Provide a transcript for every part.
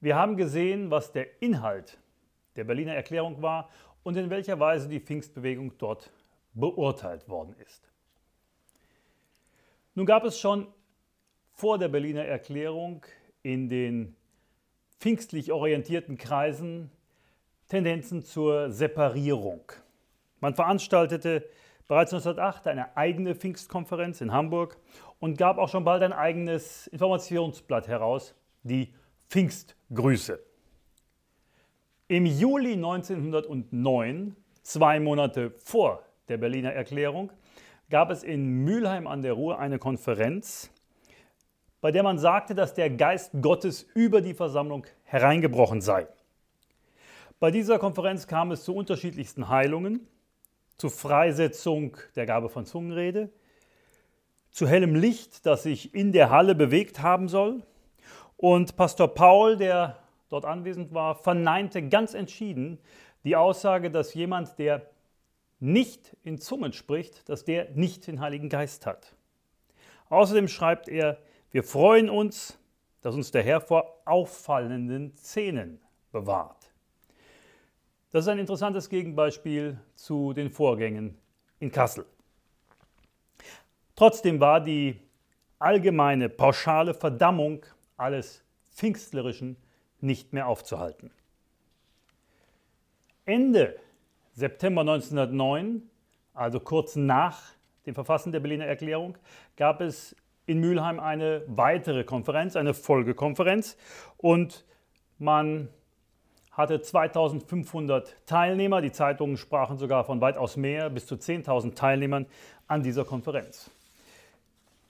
Wir haben gesehen, was der Inhalt der Berliner Erklärung war und in welcher Weise die Pfingstbewegung dort beurteilt worden ist. Nun gab es schon vor der Berliner Erklärung in den pfingstlich orientierten Kreisen Tendenzen zur Separierung. Man veranstaltete bereits 1908 eine eigene Pfingstkonferenz in Hamburg und gab auch schon bald ein eigenes Informationsblatt heraus, die Pfingstgrüße. Im Juli 1909, zwei Monate vor der Berliner Erklärung, gab es in Mülheim an der Ruhr eine Konferenz, bei der man sagte, dass der Geist Gottes über die Versammlung hereingebrochen sei. Bei dieser Konferenz kam es zu unterschiedlichsten Heilungen, zu Freisetzung der Gabe von Zungenrede, zu hellem Licht, das sich in der Halle bewegt haben soll, und Pastor Paul, der dort anwesend war, verneinte ganz entschieden die Aussage, dass jemand, der nicht in Zungen spricht, dass der nicht den Heiligen Geist hat. Außerdem schreibt er, wir freuen uns, dass uns der Herr vor auffallenden Szenen bewahrt. Das ist ein interessantes Gegenbeispiel zu den Vorgängen in Kassel. Trotzdem war die allgemeine pauschale Verdammung alles Pfingstlerischen nicht mehr aufzuhalten. Ende September 1909, also kurz nach dem Verfassen der Berliner Erklärung, gab es in Mülheim eine weitere Konferenz, eine Folgekonferenz und man hatte 2500 Teilnehmer, die Zeitungen sprachen sogar von weitaus mehr, bis zu 10.000 Teilnehmern an dieser Konferenz.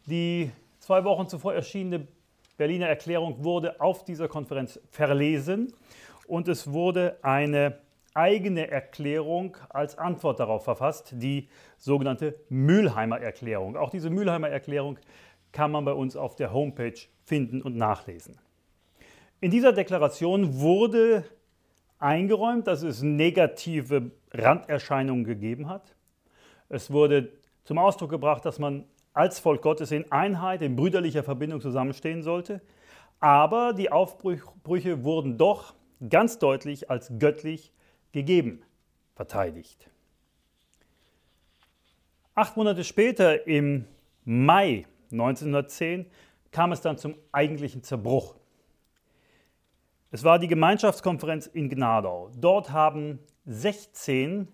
Die zwei Wochen zuvor erschienene Berliner Erklärung wurde auf dieser Konferenz verlesen und es wurde eine eigene Erklärung als Antwort darauf verfasst, die sogenannte Mülheimer Erklärung. Auch diese Mülheimer Erklärung kann man bei uns auf der Homepage finden und nachlesen. In dieser Deklaration wurde eingeräumt, dass es negative Randerscheinungen gegeben hat. Es wurde zum Ausdruck gebracht, dass man als Volk Gottes in Einheit, in brüderlicher Verbindung zusammenstehen sollte. Aber die Aufbrüche wurden doch ganz deutlich als göttlich gegeben, verteidigt. Acht Monate später, im Mai 1910, kam es dann zum eigentlichen Zerbruch. Es war die Gemeinschaftskonferenz in Gnadau. Dort haben 16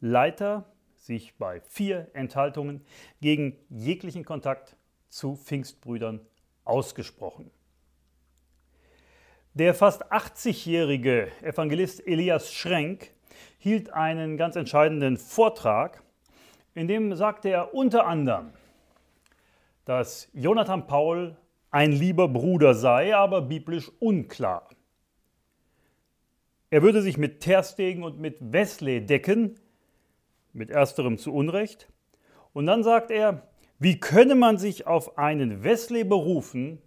Leiter sich bei vier Enthaltungen gegen jeglichen Kontakt zu Pfingstbrüdern ausgesprochen. Der fast 80-jährige Evangelist Elias Schrenk hielt einen ganz entscheidenden Vortrag, in dem sagte er unter anderem, dass Jonathan Paul ein lieber Bruder sei, aber biblisch unklar. Er würde sich mit Terstegen und mit Wesley decken, mit ersterem zu Unrecht. Und dann sagt er, wie könne man sich auf einen Wesley berufen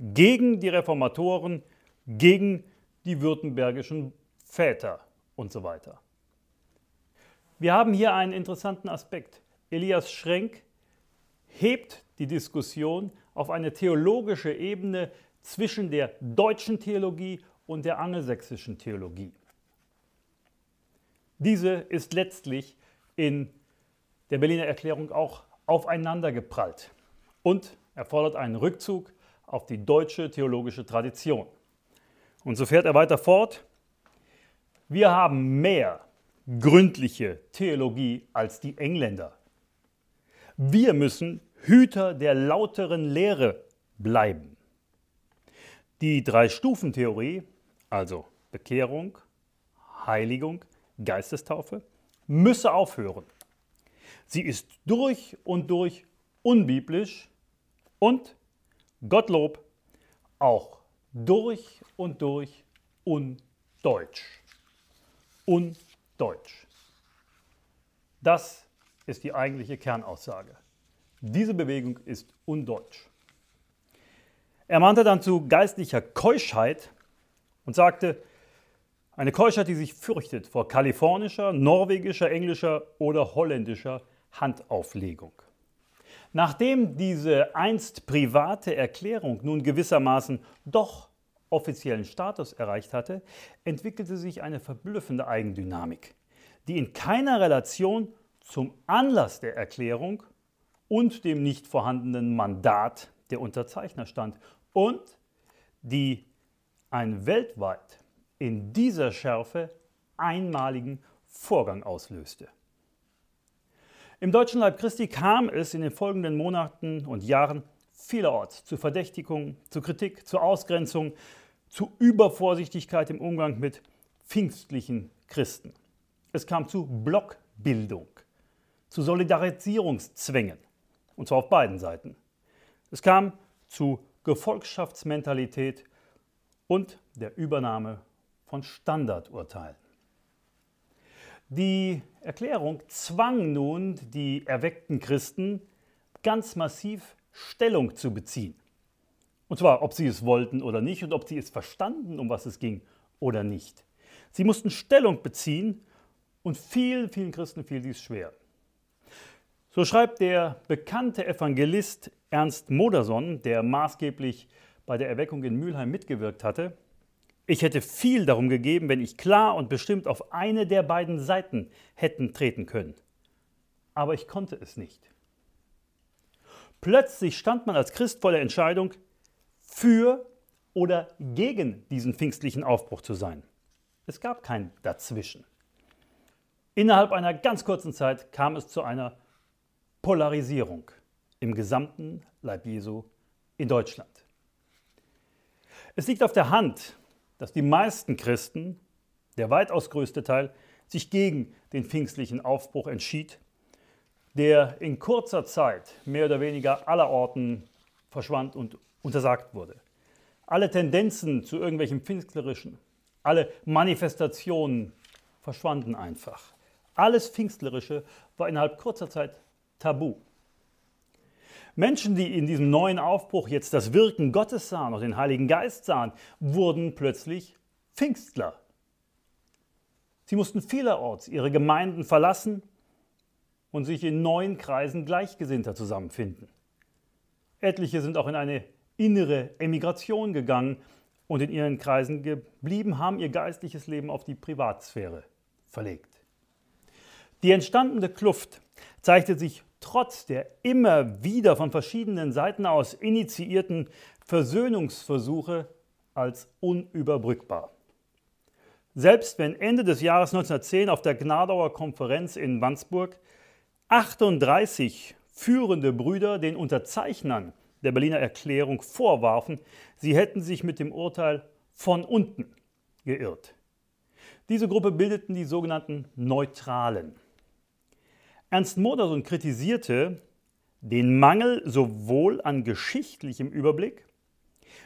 gegen die Reformatoren, gegen die württembergischen Väter und so weiter. Wir haben hier einen interessanten Aspekt. Elias Schrenk hebt die Diskussion auf eine theologische Ebene zwischen der deutschen Theologie und der angelsächsischen Theologie. Diese ist letztlich in der Berliner Erklärung auch aufeinandergeprallt und erfordert einen Rückzug auf die deutsche theologische Tradition. Und so fährt er weiter fort. Wir haben mehr gründliche Theologie als die Engländer. Wir müssen Hüter der lauteren Lehre bleiben. Die Drei-Stufen-Theorie, also Bekehrung, Heiligung, Geistestaufe, müsse aufhören. Sie ist durch und durch unbiblisch und, Gottlob, auch durch und durch undeutsch. Undeutsch. Das ist die eigentliche Kernaussage. Diese Bewegung ist undeutsch. Er mahnte dann zu geistlicher Keuschheit und sagte, eine Keuschheit, die sich fürchtet vor kalifornischer, norwegischer, englischer oder holländischer Handauflegung. Nachdem diese einst private Erklärung nun gewissermaßen doch offiziellen Status erreicht hatte, entwickelte sich eine verblüffende Eigendynamik, die in keiner Relation zum Anlass der Erklärung und dem nicht vorhandenen Mandat der Unterzeichner stand und die ein weltweit in dieser Schärfe einmaligen Vorgang auslöste. Im deutschen Leib Christi kam es in den folgenden Monaten und Jahren vielerorts zu Verdächtigungen, zu Kritik, zu Ausgrenzung, zu Übervorsichtigkeit im Umgang mit pfingstlichen Christen. Es kam zu Blockbildung, zu Solidarisierungszwängen, und zwar auf beiden Seiten. Es kam zu Gefolgschaftsmentalität und der Übernahme von Standardurteilen. Die Erklärung zwang nun die erweckten Christen ganz massiv Stellung zu beziehen. Und zwar, ob sie es wollten oder nicht und ob sie es verstanden, um was es ging oder nicht. Sie mussten Stellung beziehen und vielen, vielen Christen fiel dies schwer. So schreibt der bekannte Evangelist Ernst Modersohn, der maßgeblich bei der Erweckung in Mülheim mitgewirkt hatte, ich hätte viel darum gegeben, wenn ich klar und bestimmt auf eine der beiden Seiten hätten treten können. Aber ich konnte es nicht. Plötzlich stand man als Christ vor der Entscheidung, für oder gegen diesen pfingstlichen Aufbruch zu sein. Es gab kein Dazwischen. Innerhalb einer ganz kurzen Zeit kam es zu einer Polarisierung im gesamten Leib Jesu in Deutschland. Es liegt auf der Hand, dass die meisten Christen, der weitaus größte Teil, sich gegen den pfingstlichen Aufbruch entschied, der in kurzer Zeit mehr oder weniger allerorten verschwand und untersagt wurde. Alle Tendenzen zu irgendwelchem Pfingstlerischen, alle Manifestationen verschwanden einfach. Alles Pfingstlerische war innerhalb kurzer Zeit tabu. Menschen, die in diesem neuen Aufbruch jetzt das Wirken Gottes sahen und den Heiligen Geist sahen, wurden plötzlich Pfingstler. Sie mussten vielerorts ihre Gemeinden verlassen und sich in neuen Kreisen Gleichgesinnter zusammenfinden. Etliche sind auch in eine innere Emigration gegangen und in ihren Kreisen geblieben, haben ihr geistliches Leben auf die Privatsphäre verlegt. Die entstandene Kluft zeichnet sich trotz der immer wieder von verschiedenen Seiten aus initiierten Versöhnungsversuche als unüberbrückbar. Selbst wenn Ende des Jahres 1910 auf der Gnadauer Konferenz in Wandsburg 38 führende Brüder den Unterzeichnern der Berliner Erklärung vorwarfen, sie hätten sich mit dem Urteil von unten geirrt. Diese Gruppe bildeten die sogenannten Neutralen. Ernst Modersohn kritisierte den Mangel sowohl an geschichtlichem Überblick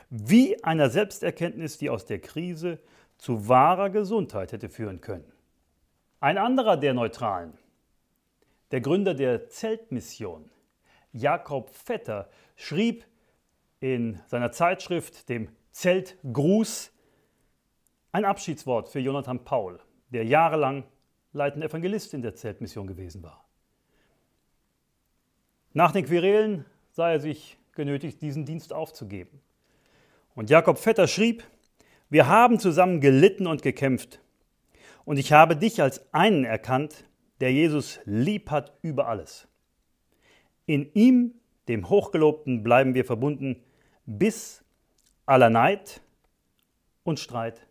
wie einer Selbsterkenntnis, die aus der Krise zu wahrer Gesundheit hätte führen können. Ein anderer der Neutralen, der Gründer der Zeltmission, Jakob Vetter, schrieb in seiner Zeitschrift, dem Zeltgruß, ein Abschiedswort für Jonathan Paul, der jahrelang leitender Evangelist in der Zeltmission gewesen war. Nach den Querelen sah er sich genötigt, diesen Dienst aufzugeben. Und Jakob Vetter schrieb, wir haben zusammen gelitten und gekämpft. Und ich habe dich als einen erkannt, der Jesus lieb hat über alles. In ihm, dem Hochgelobten, bleiben wir verbunden, bis aller Neid und Streit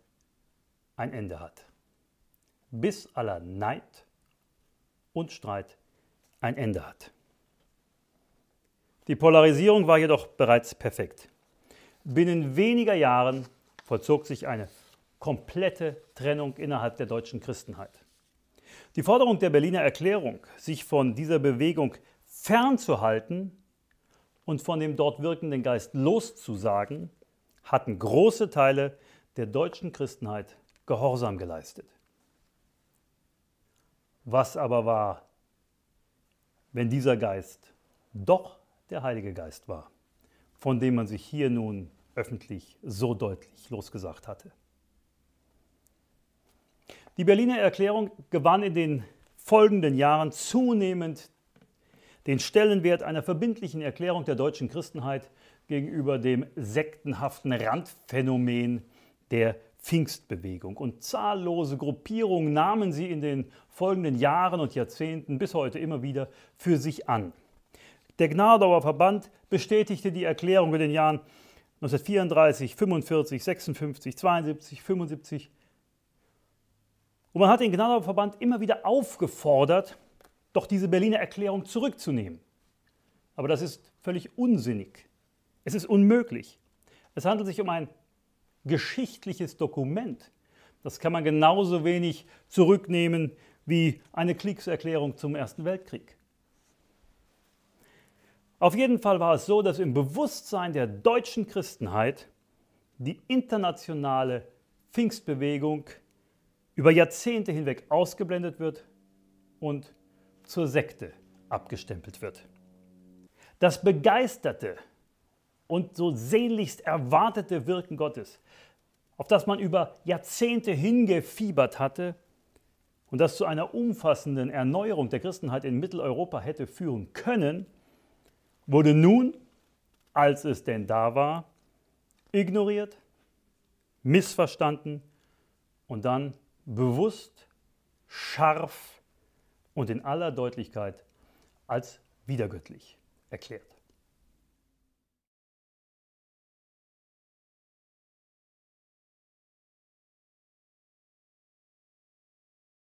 ein Ende hat. Bis aller Neid und Streit ein Ende hat. Die Polarisierung war jedoch bereits perfekt. Binnen weniger Jahren vollzog sich eine komplette Trennung innerhalb der deutschen Christenheit. Die Forderung der Berliner Erklärung, sich von dieser Bewegung fernzuhalten und von dem dort wirkenden Geist loszusagen, hatten große Teile der deutschen Christenheit Gehorsam geleistet. Was aber war, wenn dieser Geist doch der Heilige Geist war, von dem man sich hier nun öffentlich so deutlich losgesagt hatte. Die Berliner Erklärung gewann in den folgenden Jahren zunehmend den Stellenwert einer verbindlichen Erklärung der deutschen Christenheit gegenüber dem sektenhaften Randphänomen der Pfingstbewegung. Und zahllose Gruppierungen nahmen sie in den folgenden Jahren und Jahrzehnten bis heute immer wieder für sich an. Der Gnadauer Verband bestätigte die Erklärung in den Jahren 1934, 45, 56, 72, 75. Und man hat den Gnadauer Verband immer wieder aufgefordert, doch diese Berliner Erklärung zurückzunehmen. Aber das ist völlig unsinnig. Es ist unmöglich. Es handelt sich um ein geschichtliches Dokument. Das kann man genauso wenig zurücknehmen wie eine Kriegserklärung zum Ersten Weltkrieg. Auf jeden Fall war es so, dass im Bewusstsein der deutschen Christenheit die internationale Pfingstbewegung über Jahrzehnte hinweg ausgeblendet wird und zur Sekte abgestempelt wird. Das begeisterte und so sehnlichst erwartete Wirken Gottes, auf das man über Jahrzehnte hingefiebert hatte und das zu einer umfassenden Erneuerung der Christenheit in Mitteleuropa hätte führen können, wurde nun, als es denn da war, ignoriert, missverstanden und dann bewusst, scharf und in aller Deutlichkeit als widergöttlich erklärt.